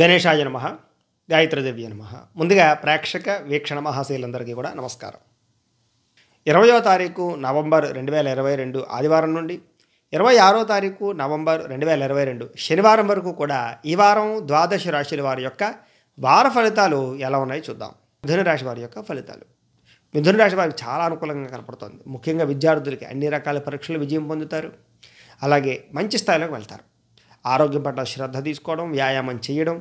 గణేశాయ నమ గాయత్రిదేవి నమ ముందుగా ప్రేక్షక వీక్షణ మహాశీలందరికీ కూడా నమస్కారం ఇరవయో తారీఖు నవంబర్ రెండు వేల ఇరవై రెండు ఆదివారం నుండి ఇరవై ఆరో తారీఖు నవంబర్ రెండు వేల ఇరవై రెండు శనివారం వరకు కూడా ఈ వారం ద్వాదశ రాశుల వారి యొక్క వార ఫలితాలు ఎలా ఉన్నాయో చూద్దాం మిథున రాశి వారి యొక్క ఫలితాలు మిథున రాశి వారికి చాలా అనుకూలంగా కనపడుతుంది ముఖ్యంగా విద్యార్థులకి అన్ని రకాల పరీక్షలు విజయం పొందుతారు అలాగే మంచి స్థాయిలోకి వెళ్తారు ఆరోగ్యం పట్ల శ్రద్ధ తీసుకోవడం వ్యాయామం చేయడం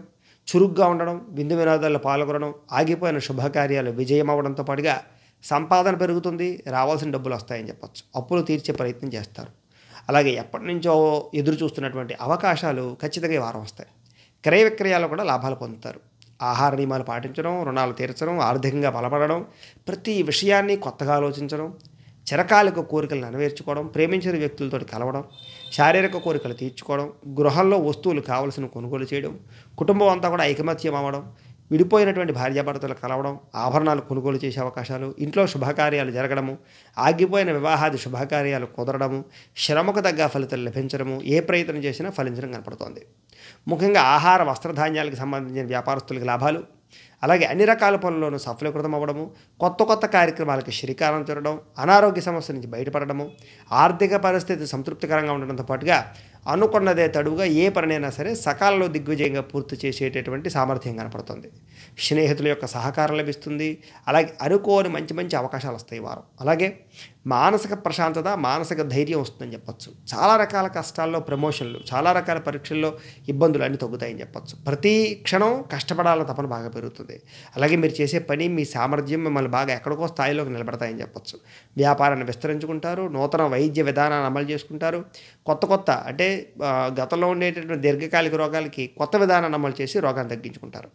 చురుగ్గా ఉండడం విందు వినోదాల్లో పాల్గొనడం ఆగిపోయిన శుభకార్యాలు విజయం అవడంతో పాటుగా సంపాదన పెరుగుతుంది రావాల్సిన డబ్బులు వస్తాయని చెప్పచ్చు అప్పులు తీర్చే ప్రయత్నం చేస్తారు అలాగే ఎప్పటి నుంచో ఎదురు చూస్తున్నటువంటి అవకాశాలు ఖచ్చితంగా వారం వస్తాయి క్రయ విక్రయాలు కూడా లాభాలు పొందుతారు ఆహార నియమాలు పాటించడం రుణాలు తీర్చడం ఆర్థికంగా బలపడడం ప్రతి విషయాన్ని కొత్తగా ఆలోచించడం చిరకాలిక కోరికలు నెరవేర్చుకోవడం ప్రేమించిన వ్యక్తులతో కలవడం శారీరక కోరికలు తీర్చుకోవడం గృహంలో వస్తువులు కావలసిన కొనుగోలు చేయడం కుటుంబం అంతా కూడా ఐకమత్యం అవ్వడం విడిపోయినటువంటి భార్యాభర్తలు కలవడం ఆభరణాలు కొనుగోలు చేసే అవకాశాలు ఇంట్లో శుభకార్యాలు జరగడము ఆగిపోయిన వివాహాది శుభకార్యాలు కుదరడము శ్రమకు తగ్గ ఫలితాలు లభించడము ఏ ప్రయత్నం చేసినా ఫలించడం కనపడుతోంది ముఖ్యంగా ఆహార వస్త్రధాన్యాలకు సంబంధించిన వ్యాపారస్తులకు లాభాలు అలాగే అన్ని రకాల పనుల్లోనూ సఫలీకృతం అవ్వడము కొత్త కొత్త కార్యక్రమాలకు శ్రీకారం చుట్టడం అనారోగ్య సమస్య నుంచి బయటపడడము ఆర్థిక పరిస్థితి సంతృప్తికరంగా ఉండడంతో పాటుగా అనుకున్నదే తడువుగా ఏ పనినైనా సరే సకాలంలో దిగ్విజయంగా పూర్తి చేసేటటువంటి సామర్థ్యం కనపడుతుంది స్నేహితుల యొక్క సహకారం లభిస్తుంది అలాగే అనుకోని మంచి మంచి అవకాశాలు వస్తాయి వారు అలాగే మానసిక ప్రశాంతత మానసిక ధైర్యం వస్తుందని చెప్పచ్చు చాలా రకాల కష్టాల్లో ప్రమోషన్లు చాలా రకాల పరీక్షల్లో ఇబ్బందులు అన్నీ తగ్గుతాయని చెప్పచ్చు ప్రతి క్షణం కష్టపడాలని తపన బాగా పెరుగుతుంది అలాగే మీరు చేసే పని మీ సామర్థ్యం మిమ్మల్ని బాగా ఎక్కడికో స్థాయిలోకి నిలబడతాయని చెప్పచ్చు వ్యాపారాన్ని విస్తరించుకుంటారు నూతన వైద్య విధానాన్ని అమలు చేసుకుంటారు కొత్త కొత్త అంటే గతంలో ఉండేటటువంటి దీర్ఘకాలిక రోగాలకి కొత్త విధానాన్ని అమలు చేసి రోగాన్ని తగ్గించుకుంటారు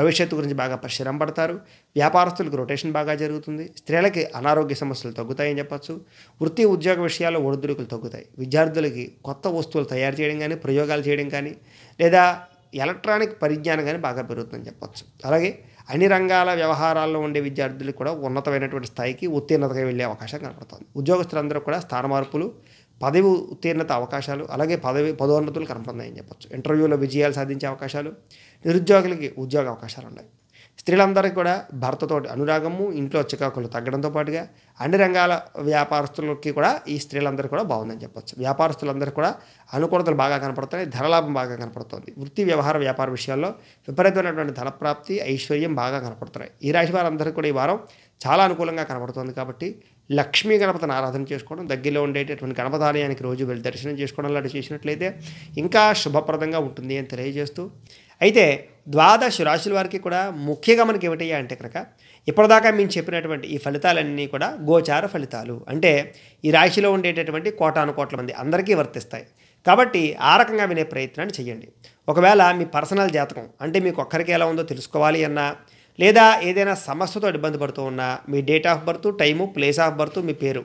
భవిష్యత్తు గురించి బాగా పరిశ్రమ పడతారు వ్యాపారస్తులకు రొటేషన్ బాగా జరుగుతుంది స్త్రీలకి అనారోగ్య సమస్యలు తగ్గుతాయని చెప్పచ్చు వృత్తి ఉద్యోగ విషయాల్లో ఒడిదుడుకులు తగ్గుతాయి విద్యార్థులకి కొత్త వస్తువులు తయారు చేయడం కానీ ప్రయోగాలు చేయడం కానీ లేదా ఎలక్ట్రానిక్ పరిజ్ఞానం కానీ బాగా పెరుగుతుందని చెప్పచ్చు అలాగే అన్ని రంగాల వ్యవహారాల్లో ఉండే విద్యార్థులకు కూడా ఉన్నతమైనటువంటి స్థాయికి ఉత్తీర్ణతగా వెళ్ళే అవకాశం కనపడుతుంది ఉద్యోగస్తులందరూ కూడా స్థాన మార్పులు పదవి ఉత్తీర్ణత అవకాశాలు అలాగే పదవి పదోన్నతులు కనపడతాయని చెప్పచ్చు ఇంటర్వ్యూలో విజయాలు సాధించే అవకాశాలు నిరుద్యోగులకి ఉద్యోగ అవకాశాలు ఉన్నాయి స్త్రీలందరికీ కూడా భర్తతోటి అనురాగము ఇంట్లో చికాకులు తగ్గడంతో పాటుగా అన్ని రంగాల వ్యాపారస్తులకి కూడా ఈ స్త్రీలందరూ కూడా బాగుందని చెప్పొచ్చు వ్యాపారస్తులందరూ కూడా అనుకూలతలు బాగా కనపడుతున్నాయి ధనలాభం బాగా కనపడుతుంది వృత్తి వ్యవహార వ్యాపార విషయాల్లో విపరీతమైనటువంటి ధనప్రాప్తి ఐశ్వర్యం బాగా కనపడుతున్నాయి ఈ రాశి వారందరికీ కూడా ఈ వారం చాలా అనుకూలంగా కనపడుతుంది కాబట్టి లక్ష్మీ గణపతిని ఆరాధన చేసుకోవడం దగ్గరలో ఉండేటటువంటి గణపతాలయానికి రోజు వెళ్ళి దర్శనం చేసుకోవడం లాంటివి చేసినట్లయితే ఇంకా శుభప్రదంగా ఉంటుంది అని తెలియజేస్తూ అయితే ద్వాదశ రాశుల వారికి కూడా ముఖ్యంగా మనకి ఏమిటయ్యా అంటే కనుక ఇప్పటిదాకా మేము చెప్పినటువంటి ఈ ఫలితాలన్నీ కూడా గోచార ఫలితాలు అంటే ఈ రాశిలో ఉండేటటువంటి కోటాను కోట్ల మంది అందరికీ వర్తిస్తాయి కాబట్టి ఆ రకంగా వినే ప్రయత్నాన్ని చేయండి ఒకవేళ మీ పర్సనల్ జాతకం అంటే మీకు ఒక్కరికి ఎలా ఉందో తెలుసుకోవాలి అన్నా లేదా ఏదైనా సమస్యతో ఇబ్బంది పడుతూ ఉన్నా మీ date of birth time place of birth మీ పేరు